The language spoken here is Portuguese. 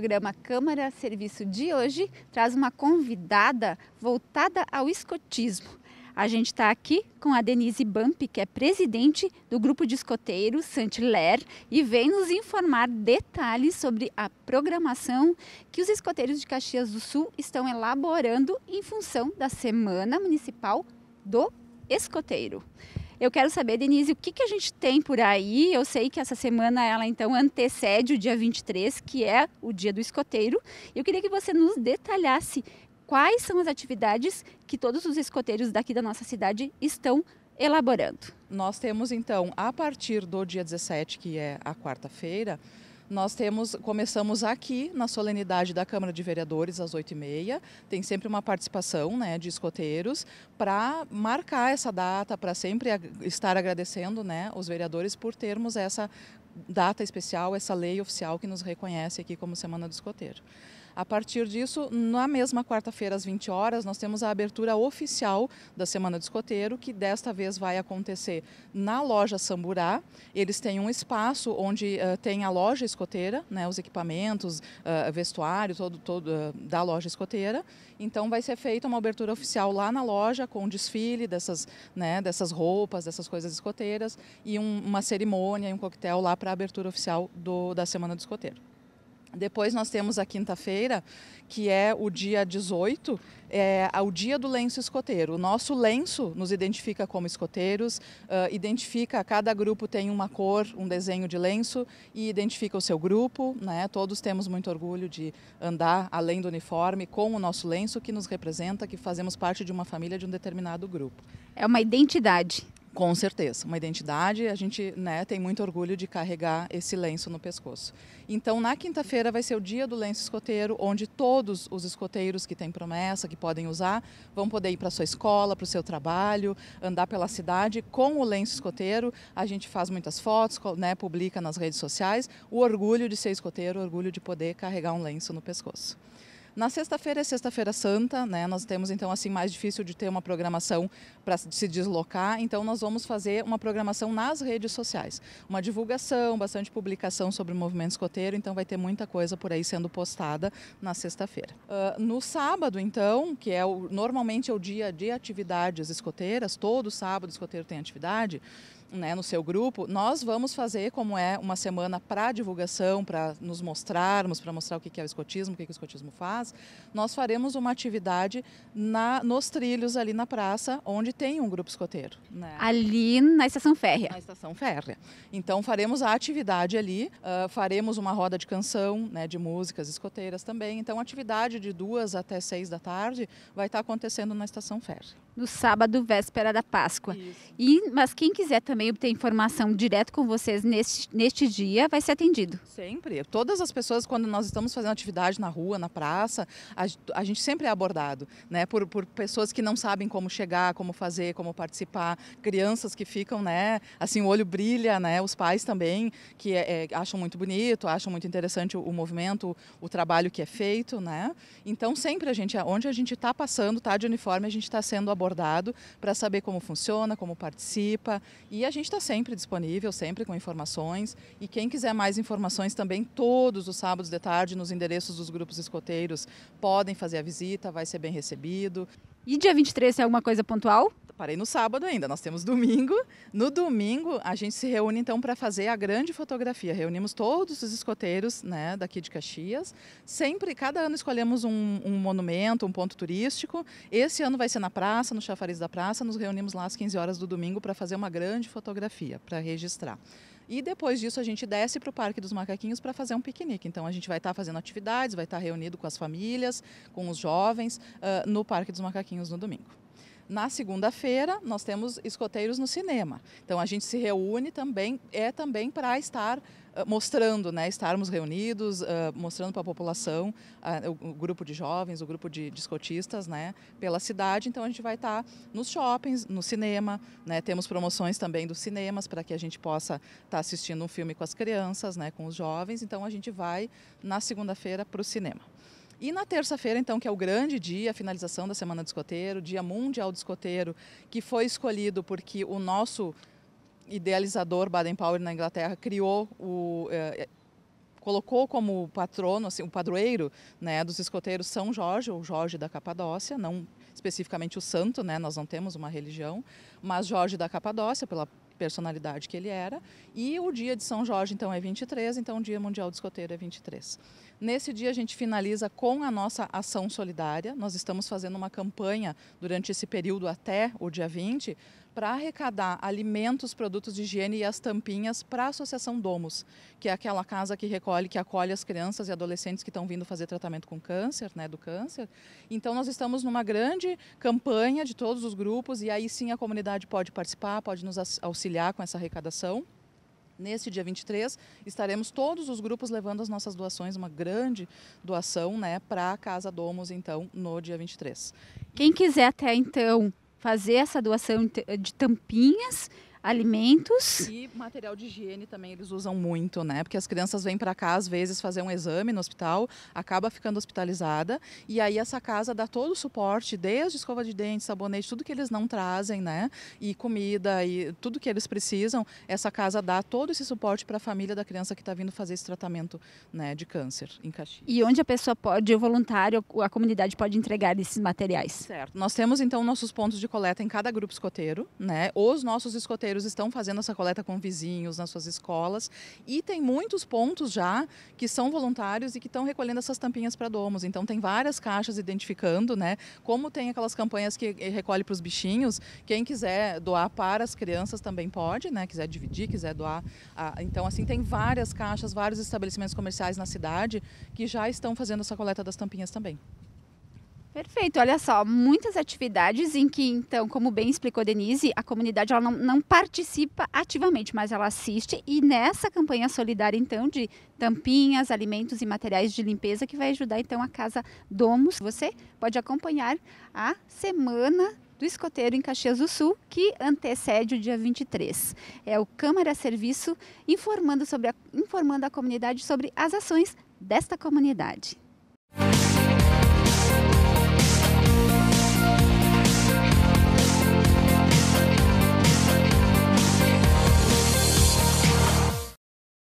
programa Câmara Serviço de hoje traz uma convidada voltada ao escotismo. A gente está aqui com a Denise Bump, que é presidente do grupo de escoteiros Santiler e vem nos informar detalhes sobre a programação que os escoteiros de Caxias do Sul estão elaborando em função da Semana Municipal do Escoteiro. Eu quero saber, Denise, o que, que a gente tem por aí? Eu sei que essa semana ela então antecede o dia 23, que é o dia do escoteiro. Eu queria que você nos detalhasse quais são as atividades que todos os escoteiros daqui da nossa cidade estão elaborando. Nós temos então, a partir do dia 17, que é a quarta-feira, nós temos, começamos aqui na solenidade da Câmara de Vereadores às 8h30. Tem sempre uma participação né, de escoteiros para marcar essa data, para sempre estar agradecendo né, os vereadores por termos essa data especial, essa lei oficial que nos reconhece aqui como Semana do Escoteiro. A partir disso, na mesma quarta-feira, às 20 horas, nós temos a abertura oficial da Semana do Escoteiro, que desta vez vai acontecer na loja Samburá. Eles têm um espaço onde uh, tem a loja escoteira, né, os equipamentos, uh, vestuário, todo, todo uh, da loja escoteira. Então, vai ser feita uma abertura oficial lá na loja, com um desfile dessas, né, dessas roupas, dessas coisas escoteiras, e um, uma cerimônia um coquetel lá para a abertura oficial do, da Semana do Escoteiro. Depois nós temos a quinta-feira, que é o dia 18, é, ao é dia do lenço escoteiro. O nosso lenço nos identifica como escoteiros, uh, identifica, cada grupo tem uma cor, um desenho de lenço e identifica o seu grupo. Né? Todos temos muito orgulho de andar além do uniforme com o nosso lenço que nos representa, que fazemos parte de uma família de um determinado grupo. É uma identidade. Com certeza, uma identidade, a gente né, tem muito orgulho de carregar esse lenço no pescoço. Então, na quinta-feira vai ser o dia do lenço escoteiro, onde todos os escoteiros que têm promessa, que podem usar, vão poder ir para sua escola, para o seu trabalho, andar pela cidade com o lenço escoteiro. A gente faz muitas fotos, né, publica nas redes sociais. O orgulho de ser escoteiro, o orgulho de poder carregar um lenço no pescoço. Na sexta-feira é sexta-feira santa, né? Nós temos então assim mais difícil de ter uma programação para se deslocar, então nós vamos fazer uma programação nas redes sociais, uma divulgação, bastante publicação sobre o movimento escoteiro, então vai ter muita coisa por aí sendo postada na sexta-feira. Uh, no sábado então, que é o, normalmente é o dia de atividades escoteiras, todo sábado o escoteiro tem atividade né, no seu grupo, nós vamos fazer como é uma semana para divulgação, para nos mostrarmos, para mostrar o que é o escotismo, o que, é que o escotismo faz, nós faremos uma atividade na, nos trilhos ali na praça, onde tem um grupo escoteiro. Né? Ali na Estação Férrea. Na Estação Férrea. Então faremos a atividade ali, uh, faremos uma roda de canção, né, de músicas escoteiras também. Então atividade de duas até seis da tarde vai estar acontecendo na Estação Férrea. No sábado, véspera da Páscoa. Isso. E, mas quem quiser também também obter informação direto com vocês neste, neste dia, vai ser atendido? Sempre. Todas as pessoas, quando nós estamos fazendo atividade na rua, na praça, a, a gente sempre é abordado né, por, por pessoas que não sabem como chegar, como fazer, como participar, crianças que ficam, né, assim, o olho brilha, né, os pais também, que é, é, acham muito bonito, acham muito interessante o, o movimento, o, trabalho que é feito, né? Então, sempre a gente, onde a gente está passando, está de uniforme, a gente está sendo abordado para saber como funciona, como participa e e a gente está sempre disponível, sempre com informações. E quem quiser mais informações também, todos os sábados de tarde, nos endereços dos grupos escoteiros, podem fazer a visita, vai ser bem recebido. E dia 23 tem alguma coisa pontual? Parei no sábado ainda, nós temos domingo. No domingo, a gente se reúne então para fazer a grande fotografia. Reunimos todos os escoteiros né, daqui de Caxias. Sempre, cada ano, escolhemos um, um, monumento, um ponto turístico. Esse ano vai ser na praça, no chafariz da praça. Nos reunimos lá às 15 horas do domingo para fazer uma grande fotografia, para registrar. E depois disso a gente desce para o Parque dos Macaquinhos para fazer um piquenique. Então a gente vai estar tá fazendo atividades, vai estar tá reunido com as famílias, com os jovens, uh, no Parque dos Macaquinhos no domingo. Na segunda-feira, nós temos escoteiros no cinema. Então, a gente se reúne também, é também para estar ah, mostrando, né, estarmos reunidos, uh, mostrando para a população, uh, o, o, grupo de jovens, o grupo de, de escotistas, né, pela cidade. Então a gente vai estar tá nos shoppings, no cinema, né, temos promoções também dos cinemas para que a gente possa estar tá assistindo um filme com as crianças, né, com os jovens. Então a gente vai na segunda-feira para o cinema. E na terça-feira, então, que é o grande dia, a finalização da Semana do Escoteiro, Dia Mundial do Escoteiro, que foi escolhido porque o nosso idealizador Baden Powell na Inglaterra criou o eh, eh, colocou como patrono, assim, o padroeiro, né, dos escoteiros São Jorge ou Jorge da Capadócia, não especificamente o santo, né, nós não temos uma religião, mas Jorge da Capadócia pela personalidade que ele era. E o dia de São Jorge, então, é 23, então o Dia Mundial do Escoteiro é 23. Nesse dia, a gente finaliza com a nossa ação solidária. Nós estamos fazendo uma campanha durante esse período até o dia 20, para arrecadar alimentos, produtos de higiene e as tampinhas para a Associação Domus, que é aquela casa que recolhe, que acolhe as crianças e adolescentes que estão vindo fazer tratamento com câncer, né, do câncer. Então nós estamos numa grande campanha de todos os grupos e aí sim a comunidade pode participar, pode nos auxiliar com essa arrecadação. Neste dia 23, estaremos todos os grupos levando as nossas doações, uma grande doação, né, para a Casa Domus, então, no dia 23. Quem quiser até então fazer essa doação de tampinhas alimentos. E material de higiene também eles usam muito, né? Porque as crianças vêm para cá às vezes fazer um exame no hospital, acaba ficando hospitalizada e aí essa casa dá todo o suporte, desde escova de dente, sabonete, tudo que eles não trazem, né? E comida e tudo que eles precisam, essa casa dá todo esse suporte para a família da criança que está vindo fazer esse tratamento, né, de câncer em Caxias. E onde a pessoa pode, o voluntário, a comunidade pode entregar esses materiais? Certo. Nós temos então nossos pontos de coleta em cada grupo escoteiro, né? Os nossos escoteiros estão fazendo essa coleta com vizinhos, nas suas escolas. E tem muitos pontos já que são voluntários e que estão recolhendo essas tampinhas para domos. Então, tem várias caixas identificando, né? Como tem aquelas campanhas que recolhe para os bichinhos, quem quiser doar para as crianças também pode, né? Quiser dividir, quiser doar. A... Então, assim, tem várias caixas, vários estabelecimentos comerciais na cidade que já estão fazendo essa coleta das tampinhas também. Perfeito, olha só, muitas atividades em que, então, como bem explicou Denise, a comunidade ela não, não, participa ativamente, mas ela assiste e nessa campanha solidária, então, de tampinhas, alimentos e materiais de limpeza que vai ajudar, então, a Casa Domus. Você pode acompanhar a semana do escoteiro em Caxias do Sul, que antecede o dia 23. É o Câmara Serviço informando, sobre a, informando a comunidade sobre as ações desta comunidade.